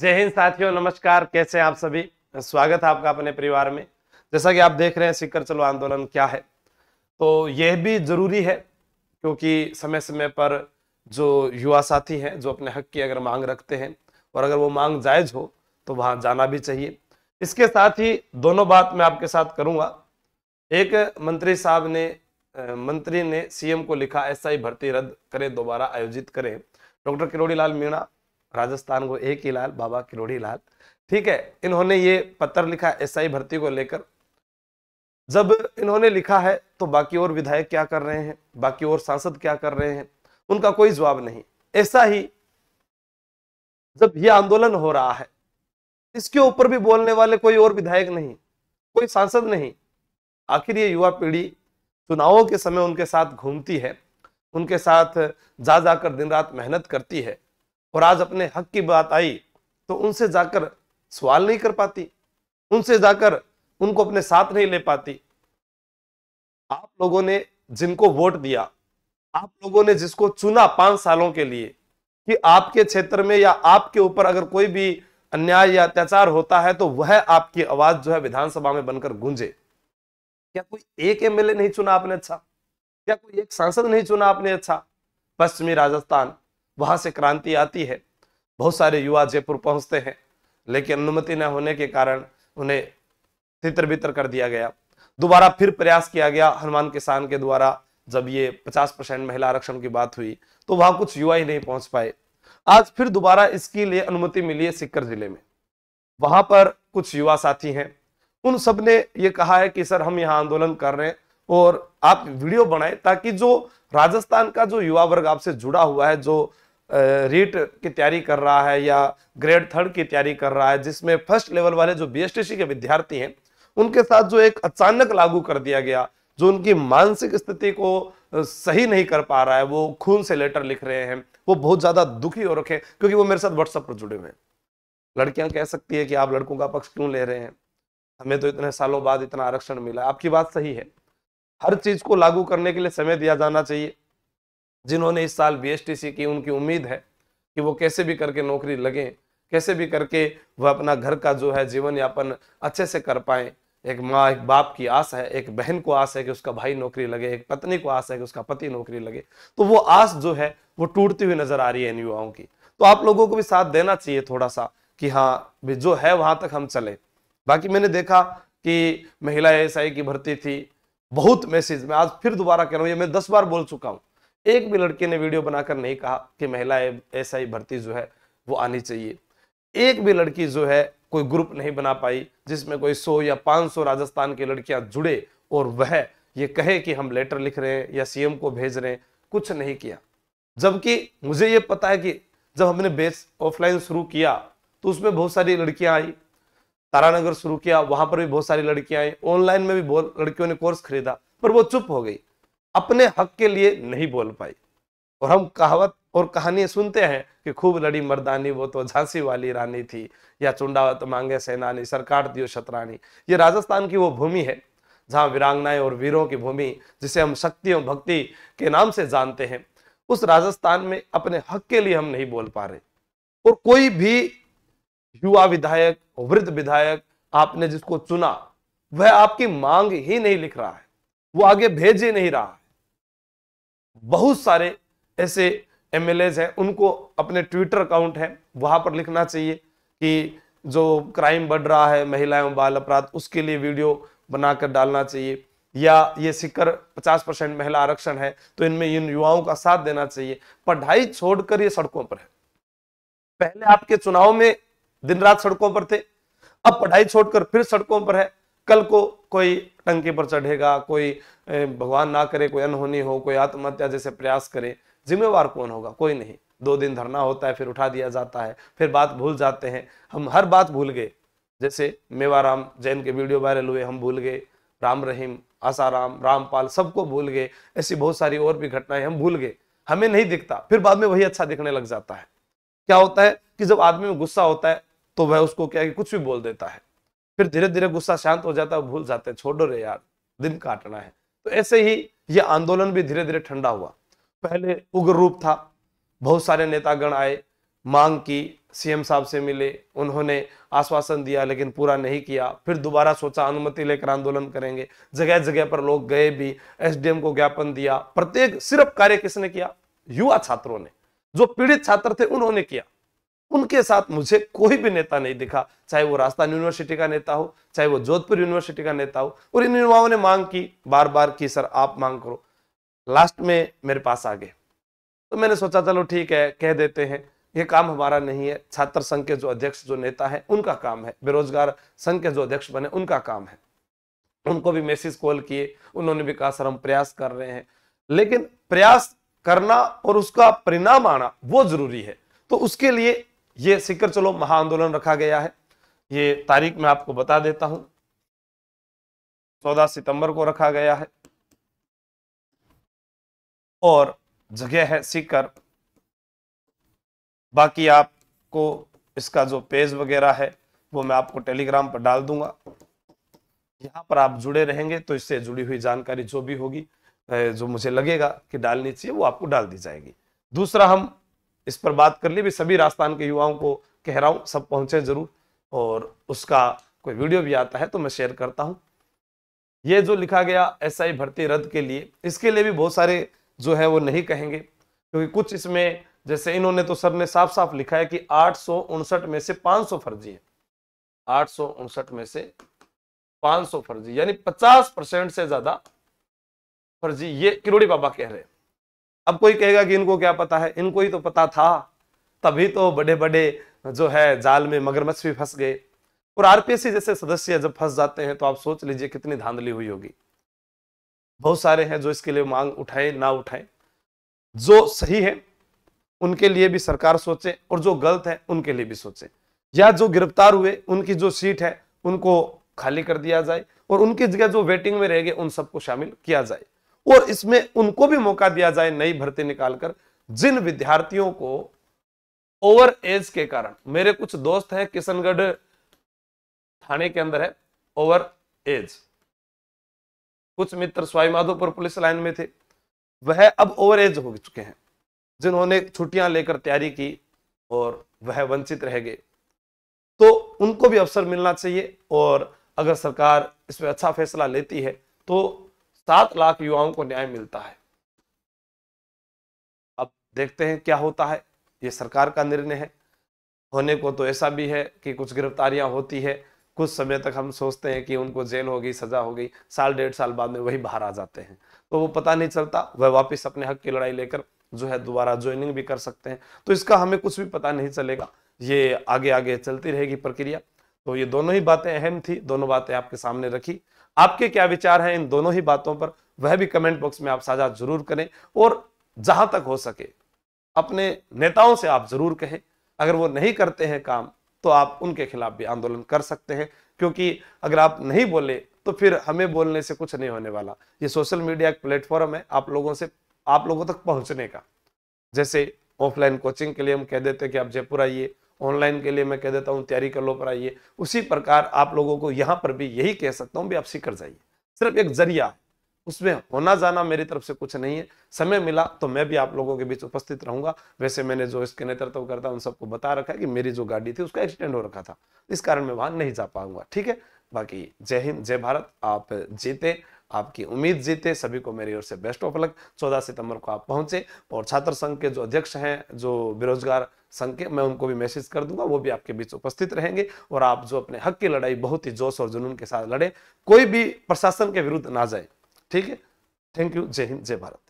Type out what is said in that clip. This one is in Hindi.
जय हिंद साथियों नमस्कार कैसे आप सभी स्वागत है आपका अपने परिवार में जैसा कि आप देख रहे हैं सिक्कर चलो आंदोलन क्या है तो यह भी जरूरी है क्योंकि समय समय पर जो युवा साथी हैं जो अपने हक की अगर मांग रखते हैं और अगर वो मांग जायज हो तो वहां जाना भी चाहिए इसके साथ ही दोनों बात मैं आपके साथ करूंगा एक मंत्री साहब ने मंत्री ने सीएम को लिखा एसआई भर्ती रद्द करें दोबारा आयोजित करें डॉक्टर किरोड़ी लाल मीणा राजस्थान को एक ही लाल बाबा किरोड़ी लाल ठीक है इन्होंने ये पत्र लिखा एसआई भर्ती को लेकर जब इन्होंने लिखा है तो बाकी और विधायक क्या कर रहे हैं बाकी और सांसद क्या कर रहे हैं उनका कोई जवाब नहीं ऐसा ही जब यह आंदोलन हो रहा है इसके ऊपर भी बोलने वाले कोई और विधायक नहीं कोई सांसद नहीं आखिर ये युवा पीढ़ी चुनावों के समय उनके साथ घूमती है उनके साथ जा जाकर दिन रात मेहनत करती है और आज अपने हक की बात आई तो उनसे जाकर सवाल नहीं कर पाती उनसे जाकर उनको अपने साथ नहीं ले पाती आप लोगों ने जिनको वोट दिया आप लोगों ने जिसको चुना पांच सालों के लिए कि आपके क्षेत्र में या आपके ऊपर अगर कोई भी अन्याय या अत्याचार होता है तो वह आपकी आवाज जो है विधानसभा में बनकर गूंजे क्या कोई एक एमएलए नहीं चुना आपने अच्छा क्या कोई एक सांसद नहीं चुना आपने अच्छा पश्चिमी राजस्थान वहां से क्रांति आती है बहुत सारे युवा जयपुर पहुंचते हैं लेकिन अनुमति न होने के कारण उन्हें तितर बितर कर दिया गया दोबारा फिर प्रयास किया गया हनुमान किसान के द्वारा जब ये 50 परसेंट महिला आरक्षण की बात हुई तो वहां कुछ युवा ही नहीं पहुंच पाए आज फिर दोबारा इसके लिए अनुमति मिली है सिक्कर जिले में वहां पर कुछ युवा साथी हैं उन सब ने ये कहा है कि सर हम यहाँ आंदोलन कर रहे हैं और आप वीडियो बनाए ताकि जो राजस्थान का जो युवा वर्ग आपसे जुड़ा हुआ है जो रीट की तैयारी कर रहा है या ग्रेड थर्ड की तैयारी कर रहा है जिसमें फर्स्ट लेवल वाले जो बी के विद्यार्थी हैं उनके साथ जो एक अचानक लागू कर दिया गया जो उनकी मानसिक स्थिति को सही नहीं कर पा रहा है वो खून से लेटर लिख रहे हैं वो बहुत ज़्यादा दुखी हो रखे क्योंकि वो मेरे साथ व्हाट्सअप पर जुड़े हुए हैं लड़कियां कह सकती है कि आप लड़कों का पक्ष क्यों ले रहे हैं हमें तो इतने सालों बाद इतना आरक्षण मिला आपकी बात सही है हर चीज़ को लागू करने के लिए समय दिया जाना चाहिए जिन्होंने इस साल बीएसटीसी की उनकी उम्मीद है कि वो कैसे भी करके नौकरी लगे कैसे भी करके वह अपना घर का जो है जीवन यापन अच्छे से कर पाए एक माँ एक बाप की आस है एक बहन को आस है कि उसका भाई नौकरी लगे एक पत्नी को आस है कि उसका पति नौकरी लगे तो वो आस जो है वो टूटती हुई नजर आ रही है इन युवाओं की तो आप लोगों को भी साथ देना चाहिए थोड़ा सा कि हाँ भी जो है वहां तक हम चले बाकी मैंने देखा कि महिला एस की भर्ती थी बहुत मैसेज मैं आज फिर दोबारा कह रहा हूँ ये मैं दस बार बोल चुका हूँ एक भी लड़के ने वीडियो बनाकर नहीं कहा कि महिला एस आई भर्ती जो है वो आनी चाहिए एक भी लड़की जो है कोई ग्रुप नहीं बना पाई जिसमें कोई सौ या पाँच सौ राजस्थान की लड़कियां जुड़े और वह ये कहे कि हम लेटर लिख रहे हैं या सीएम को भेज रहे हैं कुछ नहीं किया जबकि मुझे ये पता है कि जब हमने बेस ऑफलाइन शुरू किया तो उसमें बहुत सारी लड़कियां आई तारानगर शुरू किया वहां पर भी बहुत सारी लड़कियां आई ऑनलाइन में भी बहुत लड़कियों ने कोर्स खरीदा पर वो चुप हो गई अपने हक के लिए नहीं बोल पाई और हम कहावत और कहानी सुनते हैं कि खूब लड़ी मर्दानी वो तो झांसी वाली रानी थी या चुंडावत मांगे सेनानी सरकार दियो शतरानी ये राजस्थान की वो भूमि है जहाँ वीरांगनाएं और वीरों की भूमि जिसे हम शक्ति और भक्ति के नाम से जानते हैं उस राजस्थान में अपने हक के लिए हम नहीं बोल पा रहे और कोई भी युवा विधायक वृद्ध विधायक आपने जिसको चुना वह आपकी मांग ही नहीं लिख रहा है वो आगे भेज ही नहीं रहा है बहुत सारे ऐसे एम हैं उनको अपने ट्विटर अकाउंट है वहाँ पर लिखना चाहिए कि जो क्राइम बढ़ रहा है महिलाएं बाल अपराध उसके लिए वीडियो बनाकर डालना चाहिए या ये सिक्कर 50 परसेंट महिला आरक्षण है तो इनमें इन युवाओं का साथ देना चाहिए पढ़ाई छोड़कर ये सड़कों पर है पहले आपके चुनाव में दिन रात सड़कों पर थे अब पढ़ाई छोड़कर फिर सड़कों पर है कल को कोई टंकी पर चढ़ेगा कोई भगवान ना करे कोई अनहोनी हो कोई आत्महत्या जैसे प्रयास करे जिम्मेवार कौन होगा कोई नहीं दो दिन धरना होता है फिर उठा दिया जाता है फिर बात भूल जाते हैं हम हर बात भूल गए जैसे मेवाराम जैन के वीडियो वायरल हुए हम भूल गए राम रहीम आसाराम रामपाल सबको भूल गए ऐसी बहुत सारी और भी घटनाएं हम भूल गए हमें नहीं दिखता फिर बाद में वही अच्छा दिखने लग जाता है क्या होता है कि जब आदमी में गुस्सा होता है तो वह उसको क्या कुछ भी बोल देता है फिर धीरे धीरे गुस्सा शांत हो जाता है भूल जाते हैं छोड़ो रे यार दिन काटना है तो ऐसे ही ये आंदोलन भी धीरे धीरे ठंडा हुआ पहले उग्र रूप था बहुत सारे नेतागण आए मांग की सीएम साहब से मिले उन्होंने आश्वासन दिया लेकिन पूरा नहीं किया फिर दोबारा सोचा अनुमति लेकर आंदोलन करेंगे जगह जगह पर लोग गए भी एसडीएम को ज्ञापन दिया प्रत्येक सिर्फ कार्य किसने किया युवा छात्रों ने जो पीड़ित छात्र थे उन्होंने किया उनके साथ मुझे कोई भी नेता नहीं दिखा चाहे वो राजस्थान यूनिवर्सिटी का नेता हो चाहे वो जोधपुर यूनिवर्सिटी का नेता हो और इन युवाओं ने मांग की बार बार की सर आप मांग करो लास्ट में मेरे पास आ गए तो मैंने सोचा चलो ठीक है कह देते हैं ये काम हमारा नहीं है छात्र संघ के जो अध्यक्ष जो नेता है उनका काम है बेरोजगार संघ के जो अध्यक्ष बने उनका काम है उनको भी मैसेज कॉल किए उन्होंने भी कहा सर हम प्रयास कर रहे हैं लेकिन प्रयास करना और उसका परिणाम आना वो जरूरी है तो उसके लिए ये सिकर चलो महा आंदोलन रखा गया है ये तारीख मैं आपको बता देता हूं चौदह सितंबर को रखा गया है और जगह है सीकर बाकी आपको इसका जो पेज वगैरह है वो मैं आपको टेलीग्राम पर डाल दूंगा यहां पर आप जुड़े रहेंगे तो इससे जुड़ी हुई जानकारी जो भी होगी जो मुझे लगेगा कि डालनी चाहिए वो आपको डाल दी जाएगी दूसरा हम इस पर बात कर ली भी सभी राजस्थान के युवाओं को कह रहा हूँ सब पहुंचे जरूर और उसका कोई वीडियो भी आता है तो मैं शेयर करता हूँ ये जो लिखा गया एस SI भर्ती रद्द के लिए इसके लिए भी बहुत सारे जो है वो नहीं कहेंगे क्योंकि कुछ इसमें जैसे इन्होंने तो सर ने साफ साफ लिखा है कि आठ में से 500 फर्जी है आठ में से 500 फर्जी यानी पचास परसेंट से ज्यादा फर्जी ये किरोड़ी बाबा कह रहे हैं अब कोई कहेगा कि इनको क्या पता है इनको ही तो पता था तभी तो बड़े बड़े जो है जाल में मगरमच्छ भी फंस गए और आरपीएससी जैसे सदस्य जब फंस जाते हैं तो आप सोच लीजिए कितनी धांधली हुई होगी बहुत सारे हैं जो इसके लिए मांग उठाए ना उठाए जो सही है उनके लिए भी सरकार सोचे और जो गलत है उनके लिए भी सोचे या जो गिरफ्तार हुए उनकी जो सीट है उनको खाली कर दिया जाए और उनकी जगह जो वेटिंग में रह गए उन सबको शामिल किया जाए और इसमें उनको भी मौका दिया जाए नई भर्ती निकालकर जिन विद्यार्थियों को ओवर एज के कारण मेरे कुछ दोस्त हैं किशनगढ़ थाने के अंदर है ओवर एज कुछ मित्र स्वाईमाधोपुर पुलिस लाइन में थे वह अब ओवर एज हो चुके हैं जिन्होंने छुट्टियां लेकर तैयारी की और वह वंचित रह गए तो उनको भी अवसर मिलना चाहिए और अगर सरकार इसमें अच्छा फैसला लेती है तो सात लाख युवाओं को न्याय मिलता है अब देखते हैं क्या होता है ये सरकार का निर्णय है होने को तो ऐसा भी है कि कुछ गिरफ्तारियां होती है कुछ समय तक हम सोचते हैं कि उनको जेल हो गई सजा हो गई साल डेढ़ साल बाद में वही बाहर आ जाते हैं तो वो पता नहीं चलता वह वापस अपने हक की लड़ाई लेकर जो है दोबारा ज्वाइनिंग भी कर सकते हैं तो इसका हमें कुछ भी पता नहीं चलेगा ये आगे आगे चलती रहेगी प्रक्रिया तो ये दोनों ही बातें अहम थी दोनों बातें आपके सामने रखी आपके क्या विचार हैं इन दोनों ही बातों पर वह भी कमेंट बॉक्स में आप साझा जरूर करें और जहां तक हो सके अपने नेताओं से आप जरूर कहें अगर वो नहीं करते हैं काम तो आप उनके खिलाफ भी आंदोलन कर सकते हैं क्योंकि अगर आप नहीं बोले तो फिर हमें बोलने से कुछ नहीं होने वाला ये सोशल मीडिया एक प्लेटफॉर्म है आप लोगों से आप लोगों तक पहुंचने का जैसे ऑफलाइन कोचिंग के लिए हम कह देते हैं कि आप जयपुर आइए ऑनलाइन के लिए मैं कह देता हूँ तैयारी कर लो पर आइए उसी प्रकार आप लोगों को यहाँ पर भी यही कह सकता हूँ भी आप सीकर जाइए सिर्फ एक जरिया उसमें होना जाना मेरी तरफ से कुछ नहीं है समय मिला तो मैं भी आप लोगों के बीच उपस्थित रहूंगा वैसे मैंने जो इसके नेतृत्व करता उन सबको बता रखा कि मेरी जो गाड़ी थी उसका एक्सीडेंट हो रखा था इस कारण मैं वहां नहीं जा पाऊंगा ठीक है बाकी जय हिंद जय भारत आप जीते आपकी उम्मीद जीते सभी को मेरी ओर से बेस्ट ऑफ लक चौदह सितंबर को आप पहुंचे और छात्र संघ के जो अध्यक्ष हैं जो बेरोजगार संघ के मैं उनको भी मैसेज कर दूंगा वो भी आपके बीच उपस्थित रहेंगे और आप जो अपने हक की लड़ाई बहुत ही जोश और जुनून के साथ लड़े कोई भी प्रशासन के विरुद्ध ना जाए ठीक है थैंक यू जय हिंद जय भारत